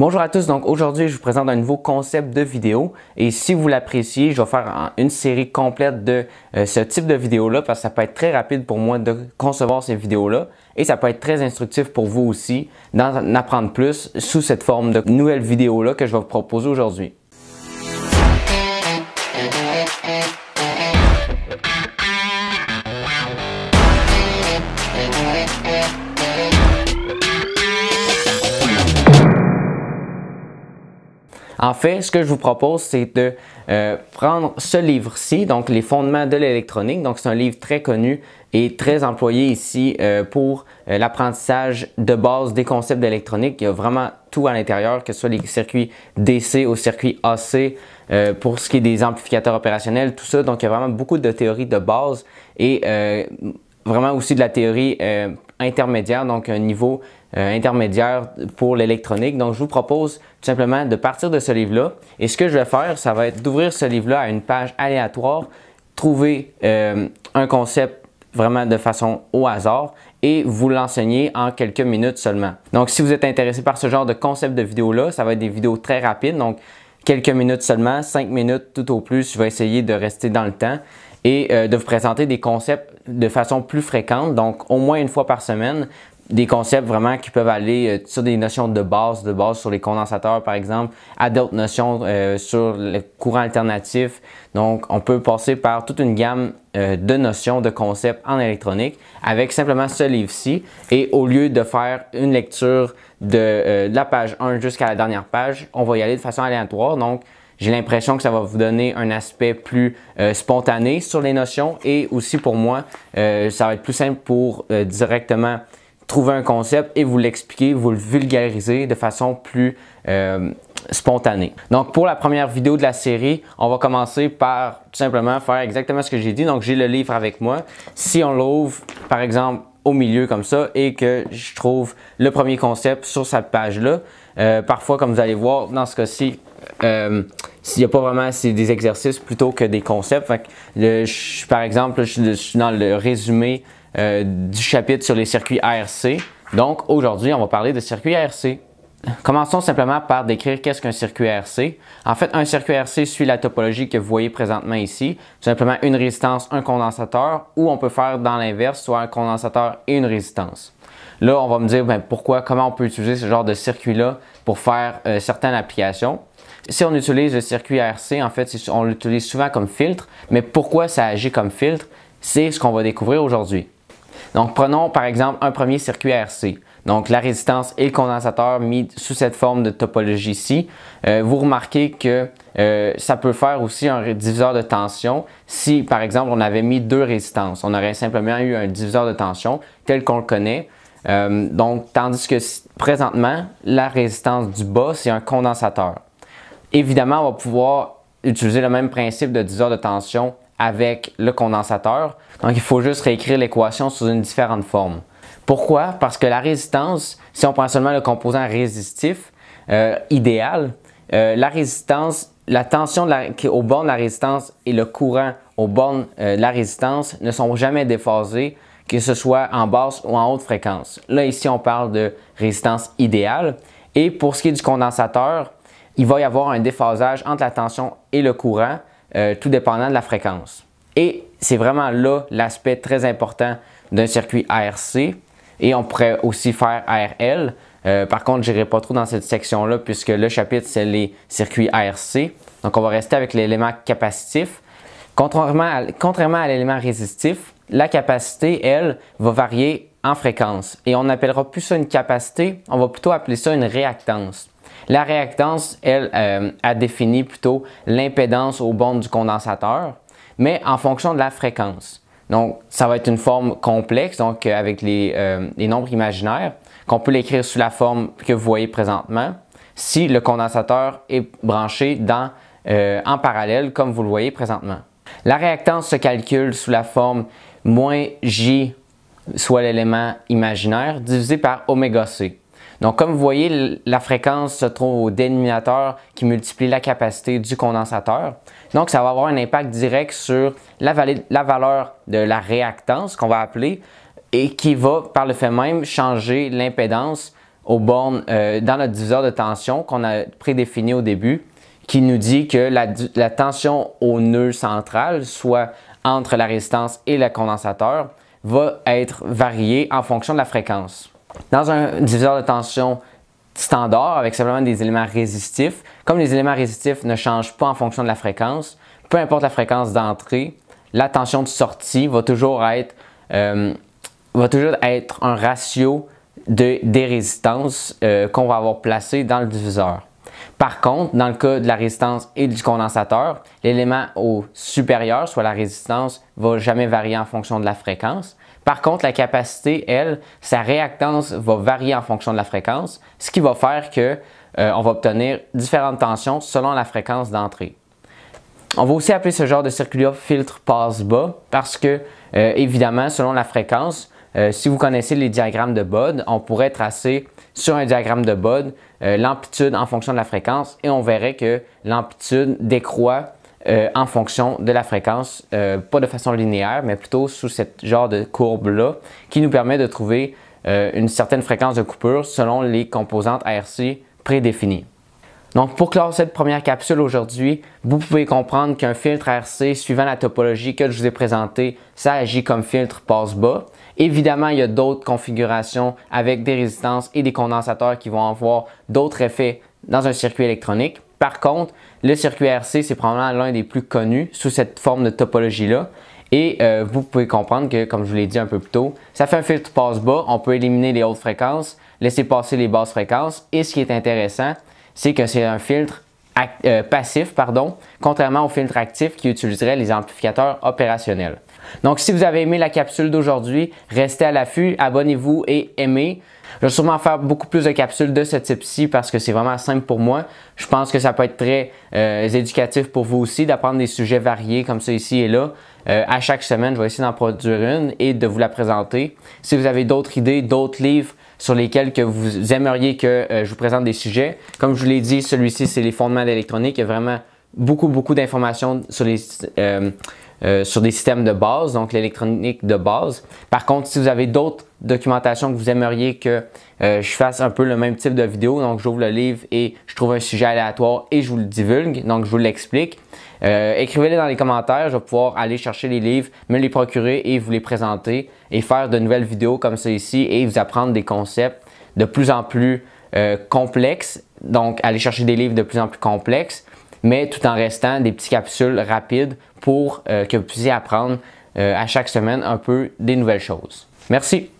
Bonjour à tous, donc aujourd'hui je vous présente un nouveau concept de vidéo et si vous l'appréciez, je vais faire une série complète de euh, ce type de vidéo-là parce que ça peut être très rapide pour moi de concevoir ces vidéos-là et ça peut être très instructif pour vous aussi d'en apprendre plus sous cette forme de nouvelle vidéo-là que je vais vous proposer aujourd'hui. En fait, ce que je vous propose, c'est de euh, prendre ce livre-ci, donc Les fondements de l'électronique. Donc, c'est un livre très connu et très employé ici euh, pour euh, l'apprentissage de base des concepts d'électronique. Il y a vraiment tout à l'intérieur, que ce soit les circuits DC ou circuits AC, pour ce qui est des amplificateurs opérationnels, tout ça. Donc, il y a vraiment beaucoup de théories de base et vraiment aussi de la théorie intermédiaire, donc un niveau euh, intermédiaire pour l'électronique. Donc, je vous propose tout simplement de partir de ce livre-là. Et ce que je vais faire, ça va être d'ouvrir ce livre-là à une page aléatoire, trouver euh, un concept vraiment de façon au hasard et vous l'enseigner en quelques minutes seulement. Donc, si vous êtes intéressé par ce genre de concept de vidéo-là, ça va être des vidéos très rapides, donc quelques minutes seulement, cinq minutes tout au plus. Je vais essayer de rester dans le temps et euh, de vous présenter des concepts de façon plus fréquente, donc au moins une fois par semaine, des concepts vraiment qui peuvent aller euh, sur des notions de base, de base sur les condensateurs par exemple, à d'autres notions euh, sur le courant alternatif. Donc, on peut passer par toute une gamme euh, de notions, de concepts en électronique avec simplement ce livre-ci. Et au lieu de faire une lecture de, la page 1 jusqu'à la dernière page, on va y aller de façon aléatoire. Donc, j'ai l'impression que ça va vous donner un aspect plus spontané sur les notions et aussi pour moi, ça va être plus simple pour directement trouver un concept et vous l'expliquer, vous le vulgariser de façon plus euh, spontanée. Donc pour la première vidéo de la série, on va commencer par tout simplement faire exactement ce que j'ai dit. Donc j'ai le livre avec moi. Si on l'ouvre, par exemple, au milieu comme ça et que je trouve le premier concept sur cette page-là. Euh, parfois, comme vous allez voir, dans ce cas-ci, euh, s'il n'y a pas vraiment des exercices plutôt que des concepts. par exemple, je, suis dans le résumé euh, du chapitre sur les circuits ARC. Donc aujourd'hui, on va parler de circuits ARC. Commençons simplement par décrire qu'est-ce qu'un circuit ARC. En fait, un circuit ARC suit la topologie que vous voyez présentement ici, simplement une résistance, un condensateur, ou on peut faire dans l'inverse, soit un condensateur et une résistance. Là, on va me dire ben, pourquoi, comment on peut utiliser ce genre de circuit-là pour faire euh, certaines applications. Si on utilise le circuit ARC, en fait, on l'utilise souvent comme filtre, mais pourquoi ça agit comme filtre, c'est ce qu'on va découvrir aujourd'hui. Donc, prenons par exemple un premier circuit RC. Donc, la résistance et le condensateur mis sous cette forme de topologie-ci. Euh, vous remarquez que euh, ça peut faire aussi un diviseur de tension si, par exemple, on avait mis deux résistances. On aurait simplement eu un diviseur de tension tel qu'on le connaît. Euh, donc, tandis que présentement, la résistance du bas, c'est un condensateur. Évidemment, on va pouvoir utiliser le même principe de diviseur de tension avec le condensateur. Donc, il faut juste réécrire l'équation sous une différente forme. Pourquoi? Parce que la résistance, si on prend seulement le composant résistif euh, idéal, euh, la résistance, la tension de la, au bord de la résistance et le courant au bord euh, de la résistance ne sont jamais déphasés, que ce soit en basse ou en haute fréquence. Là, ici, on parle de résistance idéale. Et pour ce qui est du condensateur, il va y avoir un déphasage entre la tension et le courant euh, tout dépendant de la fréquence. Et c'est vraiment là l'aspect très important d'un circuit ARC. Et on pourrait aussi faire ARL. Euh, par contre, je n'irai pas trop dans cette section-là puisque le chapitre, c'est les circuits ARC. Donc, on va rester avec l'élément capacitif. Contrairement à, à l'élément résistif, la capacité, elle, va varier en fréquence. Et on n'appellera plus ça une capacité, on va plutôt appeler ça une réactance. La réactance, elle, euh, a défini plutôt l'impédance aux bornes du condensateur, mais en fonction de la fréquence. Donc, ça va être une forme complexe, donc euh, avec euh, les, nombres imaginaires, qu'on peut l'écrire sous la forme que vous voyez présentement, si le condensateur est branché en parallèle, comme vous le voyez présentement. La réactance se calcule sous la forme moins J, soit l'élément imaginaire, divisé par oméga donc, comme vous voyez, la fréquence se trouve au dénominateur qui multiplie la capacité du condensateur. Donc, ça va avoir un impact direct sur la, valeur de la réactance, qu'on va appeler, et qui va, par le fait même, changer l'impédance aux bornes euh, dans notre diviseur de tension qu'on a prédéfini au début, qui nous dit que la tension au nœud central, soit entre la résistance et le condensateur, va être variée en fonction de la fréquence. Dans un diviseur de tension standard avec simplement des éléments résistifs, comme les éléments résistifs ne changent pas en fonction de la fréquence, peu importe la fréquence d'entrée, la tension de sortie va toujours être, euh, un ratio de, des résistances euh, qu'on va avoir placées dans le diviseur. Par contre, dans le cas de la résistance et du condensateur, l'élément au supérieur, soit la résistance, ne va jamais varier en fonction de la fréquence. Par contre, la capacité, elle, sa réactance va varier en fonction de la fréquence, ce qui va faire que euh, on va obtenir différentes tensions selon la fréquence d'entrée. On va aussi appeler ce genre de circuit filtre passe-bas parce que, euh, évidemment, selon la fréquence, euh, si vous connaissez les diagrammes de Bode, on pourrait tracer sur un diagramme de Bode l'amplitude en fonction de la fréquence et on verrait que l'amplitude décroît euh, en fonction de la fréquence, euh, pas de façon linéaire, mais plutôt sous ce genre de courbe-là, qui nous permet de trouver euh, une certaine fréquence de coupure selon les composantes ARC prédéfinies. Donc, pour clore cette première capsule aujourd'hui, vous pouvez comprendre qu'un filtre ARC, suivant la topologie que je vous ai présentée, ça agit comme filtre passe-bas. Évidemment, il y a d'autres configurations avec des résistances et des condensateurs qui vont avoir d'autres effets dans un circuit électronique. Par contre, le circuit RC, c'est probablement l'un des plus connus sous cette forme de topologie-là. Et euh, vous pouvez comprendre que, comme je vous l'ai dit un peu plus tôt, ça fait un filtre passe-bas, on peut éliminer les hautes fréquences, laisser passer les basses fréquences. Et ce qui est intéressant, c'est que c'est un filtre euh, passif, pardon, contrairement au filtre actif qui utiliserait les amplificateurs opérationnels. Donc si vous avez aimé la capsule d'aujourd'hui, restez à l'affût, abonnez-vous et aimez. Je vais sûrement faire beaucoup plus de capsules de ce type-ci parce que c'est vraiment simple pour moi. Je pense que ça peut être très euh, éducatif pour vous aussi d'apprendre des sujets variés comme ça ici et là. Euh, à chaque semaine, je vais essayer d'en produire une et de vous la présenter. Si vous avez d'autres idées, d'autres livres sur lesquels que vous aimeriez que euh, je vous présente des sujets, comme je vous l'ai dit, celui-ci, c'est les fondements d'électronique. Il y a vraiment beaucoup, beaucoup d'informations sur les... sur des systèmes de base, donc l'électronique de base. Par contre, si vous avez d'autres documentation que vous aimeriez que euh, je fasse un peu le même type de vidéo. Donc, j'ouvre le livre et je trouve un sujet aléatoire et je vous le divulgue. Donc, je vous l'explique. Euh, Écrivez-les dans les commentaires. Je vais pouvoir aller chercher les livres, me les procurer et vous les présenter et faire de nouvelles vidéos comme celle-ci et vous apprendre des concepts de plus en plus euh, complexes. Donc, aller chercher des livres de plus en plus complexes, mais tout en restant des petites capsules rapides pour que vous puissiez apprendre à chaque semaine un peu des nouvelles choses. Merci.